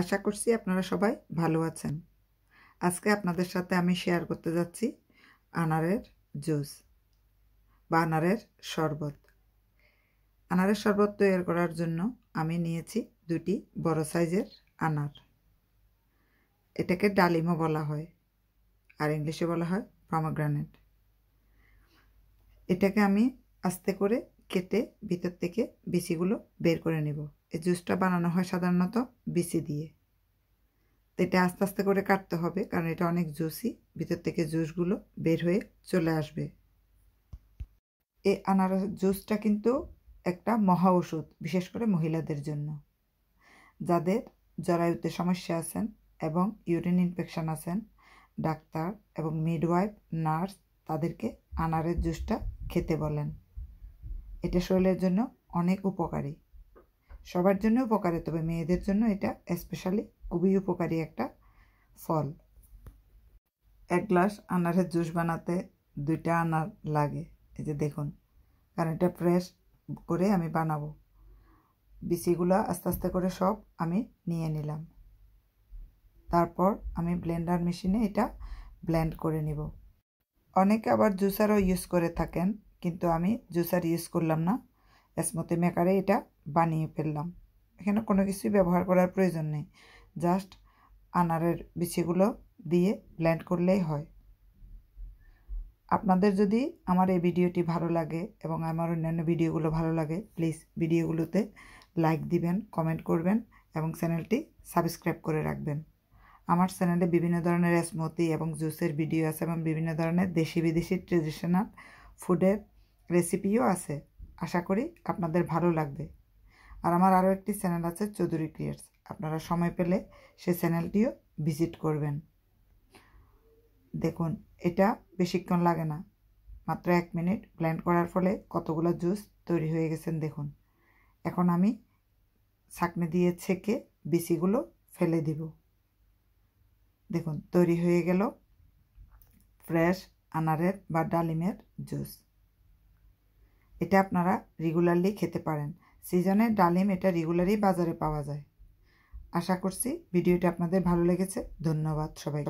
আশা করছি আপনারা সবাই ভালো আছেন আজকে আপনাদের সাথে আমি শেয়ার করতে যাচ্ছি আনারের জুস বা আনারের শরবত আনারের শরবত তৈরি করার জন্য আমি নিয়েছি দুটি বড় সাইজের আনার এটাকে ডালিমও বলা হয় আর ইংলিশে বলা হয় পমাগ্রানেট এটাকে আমি আস্তে করে কেটে ভিতর থেকে বিচিগুলো বের করে নেব এই জুসটা বানানো হয় সাধারণত বিচি দিয়ে তো এটা আস্তে আস্তে করে কাটতে হবে কারণ এটা অনেক জুসি ভিতর থেকে জুসগুলো বের হয়ে চলে আসবে এই আনারস জুসটা কিন্তু একটা মহা ওষুধ বিশেষ করে মহিলাদের জন্য যাদের জরায়ুতে সমস্যা আছেন এবং ইউরিন ইনফেকশান আছেন ডাক্তার এবং মিডওয়াইফ নার্স তাদেরকে আনারের জুসটা খেতে বলেন এটা শরীরের জন্য অনেক উপকারী সবার জন্য উপকারী তবে মেয়েদের জন্য এটা স্পেশালি খুবই উপকারী একটা ফল এক গ্লাস আনারের জুস বানাতে দুইটা আনার লাগে এই যে দেখুন কারণ এটা ফ্রেশ করে আমি বানাবো বিসিগুলো আস্তে আস্তে করে সব আমি নিয়ে নিলাম তারপর আমি ব্লেন্ডার মেশিনে এটা ব্লেন্ড করে নিব অনেকে আবার জুসারও ইউজ করে থাকেন কিন্তু আমি জুসার ইউজ করলাম না স্মুথি মেকারে এটা বানিয়ে ফেললাম এখানে কোনো কিছুই ব্যবহার করার প্রয়োজন নেই জাস্ট আনারের বিচিগুলো দিয়ে ব্ল্যান্ড করলেই হয় আপনাদের যদি আমার এই ভিডিওটি ভালো লাগে এবং আমার অন্যান্য ভিডিওগুলো ভালো লাগে প্লিজ ভিডিওগুলোতে লাইক দিবেন কমেন্ট করবেন এবং চ্যানেলটি সাবস্ক্রাইব করে রাখবেন আমার চ্যানেলে বিভিন্ন ধরনের স্মুতি এবং জুসের ভিডিও আছে এবং বিভিন্ন ধরনের দেশি বিদেশি ট্রেডিশনাল ফুডের রেসিপিও আছে আশা করি আপনাদের ভালো লাগবে আর আমার আরও একটি চ্যানেল আছে চৌধুরী ক্রিয়েটস আপনারা সময় পেলে সে চ্যানেলটিও ভিজিট করবেন দেখুন এটা বেশিক্ষণ লাগে না মাত্র এক মিনিট ব্ল্যান্ড করার ফলে কতগুলো জুস তৈরি হয়ে গেছেন দেখুন এখন আমি ছাঁকনি দিয়ে ছেঁকে বিচিগুলো ফেলে দিব দেখুন তৈরি হয়ে গেল ফ্রেশ আনারের বা ডালিমের জুস এটা আপনারা রেগুলারলি খেতে পারেন সিজনে ডালিম এটা রেগুলারই বাজারে পাওয়া যায় আশা করছি ভিডিওটা আপনাদের ভালো লেগেছে ধন্যবাদ সবাই